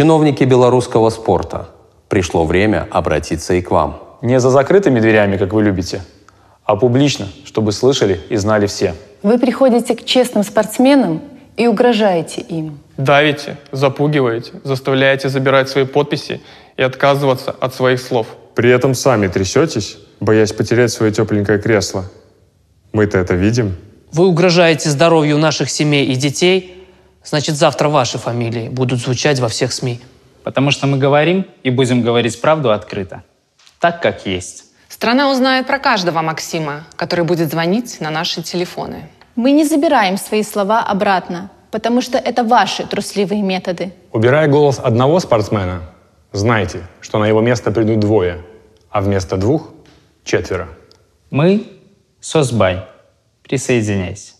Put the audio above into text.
Чиновники белорусского спорта, пришло время обратиться и к вам. Не за закрытыми дверями, как вы любите, а публично, чтобы слышали и знали все. Вы приходите к честным спортсменам и угрожаете им. Давите, запугиваете, заставляете забирать свои подписи и отказываться от своих слов. При этом сами трясетесь, боясь потерять свое тепленькое кресло. Мы-то это видим. Вы угрожаете здоровью наших семей и детей, Значит, завтра ваши фамилии будут звучать во всех СМИ. Потому что мы говорим и будем говорить правду открыто. Так, как есть. Страна узнает про каждого Максима, который будет звонить на наши телефоны. Мы не забираем свои слова обратно, потому что это ваши трусливые методы. Убирая голос одного спортсмена, знайте, что на его место придут двое, а вместо двух — четверо. Мы — Сосбай. Присоединяйся.